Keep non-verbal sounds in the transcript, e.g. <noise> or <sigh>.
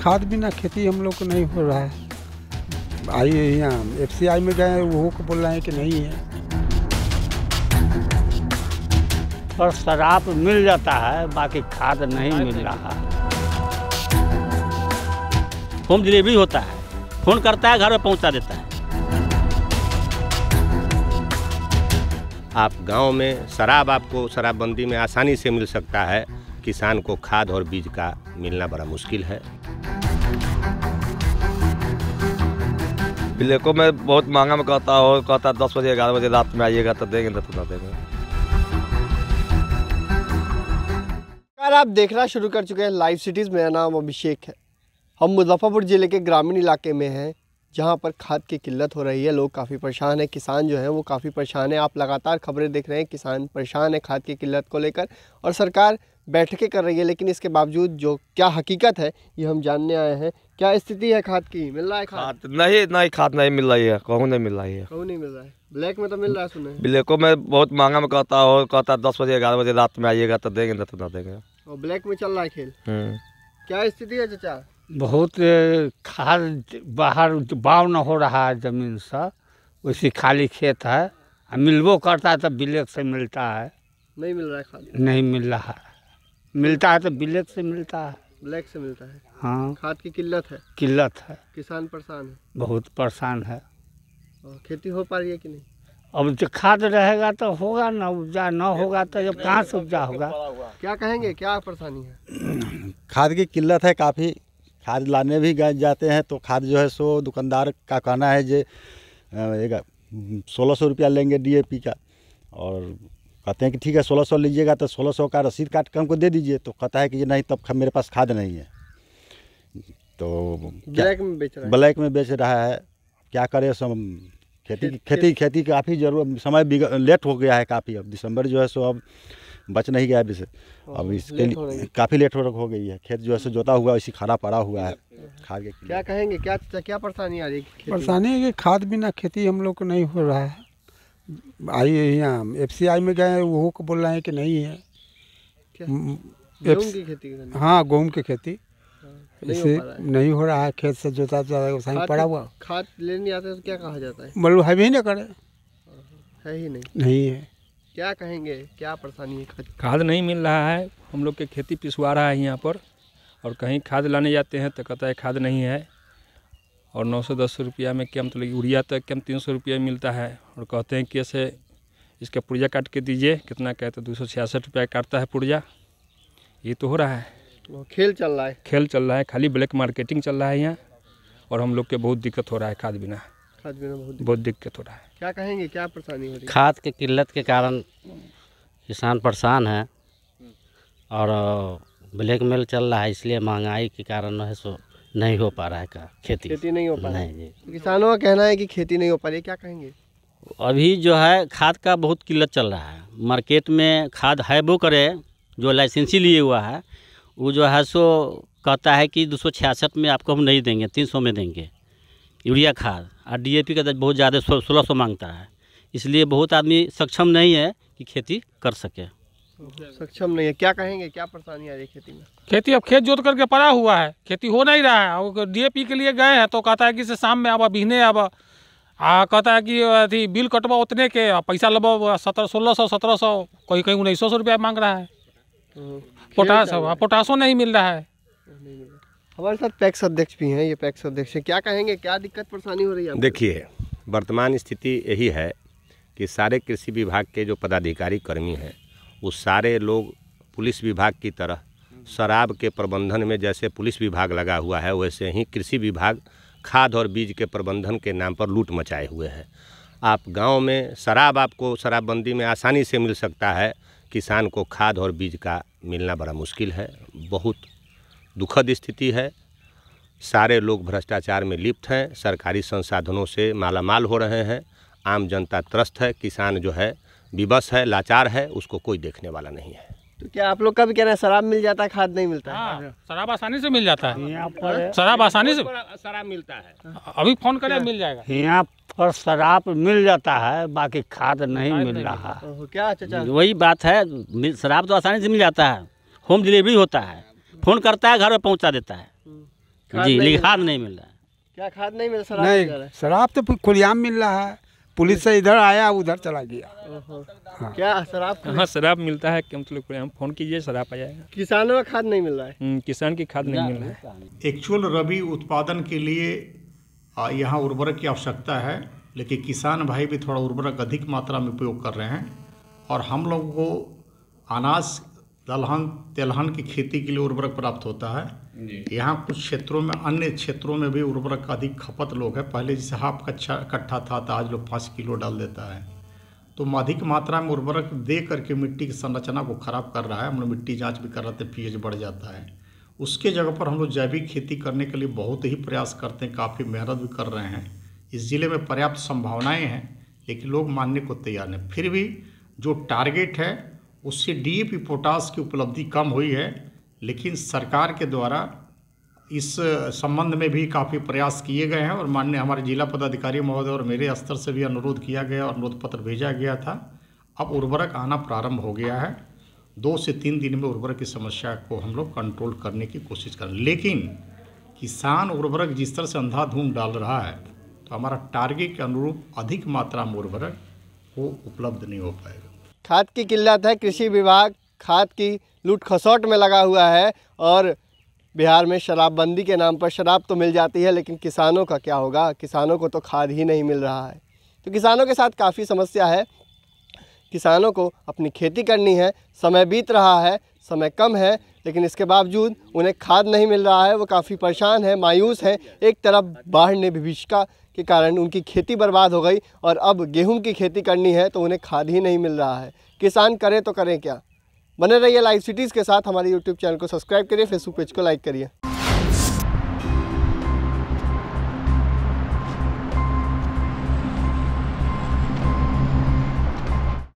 खाद बिना खेती हम लोग को नहीं हो रहा है आइए यहाँ एफ सी आई में गए वो को बोल रहे हैं कि नहीं है पर शराब मिल जाता है बाकी खाद नहीं मिल रहा है होम डिलीवरी होता है फोन करता है घर में पहुंचा देता है आप गांव में शराब आपको शराबबंदी में आसानी से मिल सकता है किसान को खाद और बीज का मिलना बड़ा मुश्किल है ब्लैकों में बहुत महंगा में कहता हो कहता दस बजे ग्यारह बजे रात में आइएगा तो देंगे तो ना देंगे आप देखना शुरू कर चुके हैं लाइव सिटीज़ मेरा नाम अभिषेक है हम मुजफ्फरपुर ज़िले के ग्रामीण इलाके में हैं जहाँ पर खाद की किल्लत हो रही है लोग काफ़ी परेशान हैं किसान जो है वो काफ़ी परेशान है आप लगातार खबरें देख रहे हैं किसान परेशान है खाद की किल्लत को लेकर और सरकार बैठकें कर रही है लेकिन इसके बावजूद जो क्या हकीकत है ये हम जानने आए हैं क्या स्थिति है खाद की मिल रहा है खाद, नहीं नहीं खाद नहीं मिल रही है कहूँ नहीं मिल रही है कहूँ नहीं मिल रहा है ब्लैक में तो मिल रहा है सुने ब्लैको में बहुत महंगा में कहता और कहता है दस बजे ग्यारह बजे रात में आइएगा तो देंगे ना तो ना देंगे और ब्लैक में चल रहा है खेल हम्म। क्या स्थिति है चचा बहुत खाद बाहर बाव न हो रहा है जमीन से वैसे खाली खेत है मिलबो करता है तो ब्लैक से मिलता है नहीं मिल रहा है खाली नहीं मिल रहा है मिलता है तो ब्लैक से मिलता है ब्लैक से मिलता है हाँ खाद की किल्लत है किल्लत है किसान परेशान है बहुत परेशान है खेती हो पा रही है कि नहीं अब जो खाद रहेगा तो होगा ना उपजा ना होगा तो जब कहाँ से उपजा होगा क्या कहेंगे क्या परेशानी है <clears throat> खाद की किल्लत है काफ़ी खाद लाने भी जाते हैं तो खाद जो है सो दुकानदार का कहना है जे सोलह सौ रुपया लेंगे डीएपी का और कहते हैं कि ठीक है सोलह सौ लीजिएगा तो सोलह सौ का रसीद काट कर हमको दे दीजिए तो कहता है कि नहीं तब मेरे पास खाद नहीं है तो ब्लैक में बेच रहा है ब्लैक में बेच रहा है क्या करें सब खेती खेती खेती काफ़ी जरूर समय लेट हो गया है काफ़ी अब दिसंबर जो है सो अब बच नहीं गया से अब इसके लिए काफ़ी लेट हो, हो गई है खेत जो है सो जोता हुआ इसी खड़ा पड़ा हुआ है खाद के क्या कहेंगे क्या क्या परेशानी आ रही है परेशानी है कि खाद बिना खेती हम लोग को नहीं हो रहा है आई है यहाँ एफ सी आई में गए हैं वो को बोल रहे हैं कि नहीं है हाँ, की खेती हाँ गेहूँ की खेती इसे नहीं हो रहा है खेत से जोता जो पड़ा हुआ खाद लेने आते तो क्या कहा जाता है मतलब है भी ना करें है ही नहीं नहीं है क्या कहेंगे क्या परेशानी है खाद नहीं मिल रहा है हम लोग के खेती पिसवा रहा है यहाँ पर और कहीं खाद लाने जाते हैं तो कहता है खाद नहीं है और नौ सौ दस रुपया में कम तो लगी उड़िया तो कम तीन सौ रुपया मिलता है और कहते हैं कि ऐसे इसका पुर्जा काट के दीजिए कितना कहते हैं तो दो सौ छियासठ रुपया काटता है पुर्जा ये तो हो रहा है खेल चल रहा है खेल चल रहा है खाली ब्लैक मार्केटिंग चल रहा है यहाँ और हम लोग के बहुत दिक्कत हो रहा है खाद बिना खाद बिना बहुत बहुत दिक्कत हो रहा है क्या कहेंगे क्या परेशानी हो रही है खाद के किल्लत के कारण किसान परेशान है और ब्लैक मेल चल रहा है इसलिए महंगाई के कारण है सो नहीं हो पा रहा है का खेती खेती नहीं हो पा रहा है किसानों का कहना है कि खेती नहीं हो पा रही है क्या कहेंगे अभी जो है खाद का बहुत किल्लत चल रहा है मार्केट में खाद है वो करे जो लाइसेंसी लिए हुआ है वो जो है सो कहता है कि दो में आपको हम नहीं देंगे तीन में देंगे यूरिया खाद और डी का बहुत ज़्यादा सोलह सौ मांगता है इसलिए बहुत आदमी सक्षम नहीं है कि खेती कर सके सक्षम नहीं है क्या कहेंगे क्या परेशानी आ रही खेती में खेती अब खेत जोत करके पड़ा हुआ है खेती हो नहीं रहा है डीएपी के लिए गए हैं तो कहता है कि से शाम में आबा बिहने आबा आ कहता है कि अथी बिल कटवा उतने के पैसा लब सत्रह सोलह सौ सत्रह सौ कहीं कहीं उन्नीस सौ रुपया मांग रहा है पोटास पोटासो नहीं मिल रहा है हमारे साथ पैक्स अध्यक्ष भी हैं ये पैक्स अध्यक्ष क्या कहेंगे क्या दिक्कत परेशानी हो रही है देखिए वर्तमान स्थिति यही है कि सारे कृषि विभाग के जो पदाधिकारी कर्मी हैं वो सारे लोग पुलिस विभाग की तरह शराब के प्रबंधन में जैसे पुलिस विभाग लगा हुआ है वैसे ही कृषि विभाग खाद और बीज के प्रबंधन के नाम पर लूट मचाए हुए हैं आप गांव में शराब आपको शराबबंदी में आसानी से मिल सकता है किसान को खाद और बीज का मिलना बड़ा मुश्किल है बहुत दुखद स्थिति है सारे लोग भ्रष्टाचार में लिप्त हैं सरकारी संसाधनों से मालामाल हो रहे हैं आम जनता त्रस्त है किसान जो है विवश है लाचार है उसको कोई देखने वाला नहीं है तो क्या आप लोग का भी कह रहे हैं शराब मिल जाता है खाद नहीं मिलता है हाँ, शराब आसानी से मिल जाता है शराब आसानी से शराब मिलता है अभी फोन करें मिल जाएगा यहाँ पर शराब मिल जाता है बाकी खाद नहीं मिल रहा है क्या चाचा वही बात है शराब तो आसानी से मिल जाता है होम डिलीवरी होता है फोन करता है घर में पहुँचा देता है जी लेकिन खाद नहीं मिल रहा है क्या खाद नहीं मिल रहा नहीं शराब तो खुलियाम मिल रहा है पुलिस से इधर आया उधर चला गया हाँ। क्या शराब हाँ शराब मिलता है मतलब हम फोन कीजिए शराब आ जाएगा किसानों का खाद नहीं मिल रहा है हम्म, किसान की खाद नहीं मिल रहा है एक्चुअल रबी उत्पादन के लिए यहाँ उर्वरक की आवश्यकता है लेकिन किसान भाई भी थोड़ा उर्वरक अधिक मात्रा में उपयोग कर रहे हैं और हम लोग को अनाज दलहन तेलहन की खेती के लिए उर्वरक प्राप्त होता है यहाँ कुछ क्षेत्रों में अन्य क्षेत्रों में भी उर्वरक का अधिक खपत लोग है पहले जैसे हाफ कच्चा इकट्ठा था तो आज लोग पाँच किलो डाल देता है तो अधिक मात्रा में उर्वरक दे करके मिट्टी की संरचना को खराब कर रहा है हम लोग मिट्टी जाँच भी कर रहे थे पीएच बढ़ जाता है उसके जगह पर हम लोग जैविक खेती करने के लिए बहुत ही प्रयास करते हैं काफ़ी मेहनत भी कर रहे हैं इस ज़िले में पर्याप्त संभावनाएँ हैं लेकिन लोग मानने को तैयार नहीं फिर भी जो टारगेट है उससे डीएपी पोटास की उपलब्धि कम हुई है लेकिन सरकार के द्वारा इस संबंध में भी काफ़ी प्रयास किए गए हैं और माननीय हमारे जिला पदाधिकारी महोदय और मेरे स्तर से भी अनुरोध किया गया और अनुरोध पत्र भेजा गया था अब उर्वरक आना प्रारंभ हो गया है दो से तीन दिन में उर्वरक की समस्या को हम लोग कंट्रोल करने की कोशिश कर लेकिन किसान उर्वरक जिस तरह से अंधाधूम डाल रहा है तो हमारा टारगेट के अनुरूप अधिक मात्रा में उर्वरक वो उपलब्ध नहीं हो पाएगा खाद की किल्लत है कृषि विभाग खाद की लूट खसौट में लगा हुआ है और बिहार में शराबबंदी के नाम पर शराब तो मिल जाती है लेकिन किसानों का क्या होगा किसानों को तो खाद ही नहीं मिल रहा है तो किसानों के साथ काफ़ी समस्या है किसानों को अपनी खेती करनी है समय बीत रहा है समय कम है लेकिन इसके बावजूद उन्हें खाद नहीं मिल रहा है वो काफ़ी परेशान है मायूस हैं एक तरफ बाढ़ ने विभीषिका के कारण उनकी खेती बर्बाद हो गई और अब गेहूं की खेती करनी है तो उन्हें खाद ही नहीं मिल रहा है किसान करें तो करें क्या बने रहिए लाइव सिटीज़ के साथ हमारे यूट्यूब चैनल को सब्सक्राइब करिए फेसबुक पेज को लाइक करिए